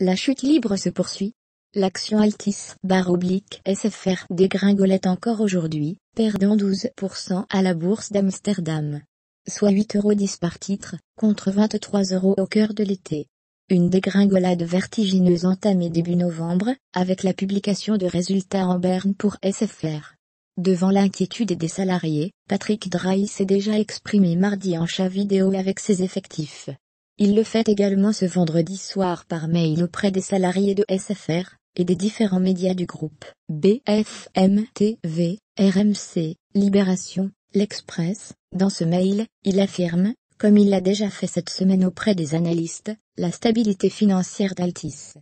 La chute libre se poursuit. L'action Altis barre oblique SFR dégringolait encore aujourd'hui, perdant 12% à la bourse d'Amsterdam. Soit 8,10€ par titre, contre 23 euros au cœur de l'été. Une dégringolade vertigineuse entamée début novembre, avec la publication de résultats en Berne pour SFR. Devant l'inquiétude des salariés, Patrick Drahi s'est déjà exprimé mardi en chat vidéo avec ses effectifs. Il le fait également ce vendredi soir par mail auprès des salariés de SFR et des différents médias du groupe BFM TV, RMC, Libération, L'Express. Dans ce mail, il affirme, comme il l'a déjà fait cette semaine auprès des analystes, la stabilité financière d'Altis.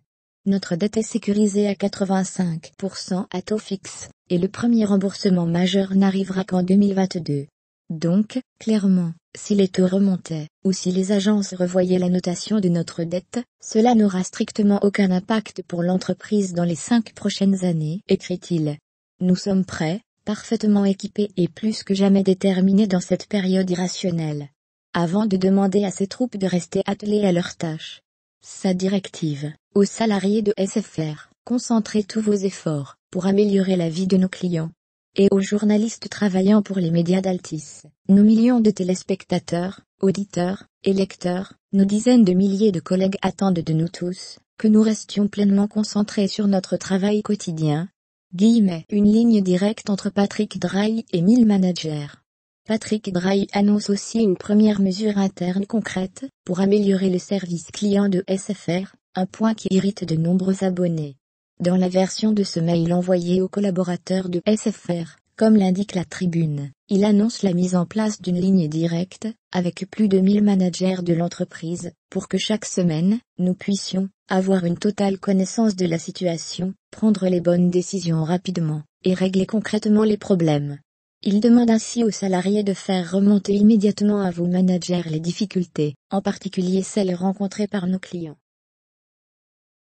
Notre dette est sécurisée à 85% à taux fixe, et le premier remboursement majeur n'arrivera qu'en 2022. Donc, clairement, si les taux remontaient, ou si les agences revoyaient la notation de notre dette, cela n'aura strictement aucun impact pour l'entreprise dans les cinq prochaines années, écrit-il. Nous sommes prêts, parfaitement équipés et plus que jamais déterminés dans cette période irrationnelle. Avant de demander à ses troupes de rester attelées à leurs tâches. Sa directive, aux salariés de SFR, concentrez tous vos efforts, pour améliorer la vie de nos clients, et aux journalistes travaillant pour les médias d'Altis, nos millions de téléspectateurs, auditeurs et lecteurs, nos dizaines de milliers de collègues attendent de nous tous que nous restions pleinement concentrés sur notre travail quotidien. Guillemets. Une ligne directe entre Patrick Drahi et mille managers. Patrick Drahi annonce aussi une première mesure interne concrète pour améliorer le service client de SFR, un point qui irrite de nombreux abonnés dans la version de ce mail envoyé aux collaborateurs de SFR. Comme l'indique la tribune, il annonce la mise en place d'une ligne directe, avec plus de 1000 managers de l'entreprise, pour que chaque semaine, nous puissions avoir une totale connaissance de la situation, prendre les bonnes décisions rapidement, et régler concrètement les problèmes. Il demande ainsi aux salariés de faire remonter immédiatement à vos managers les difficultés, en particulier celles rencontrées par nos clients.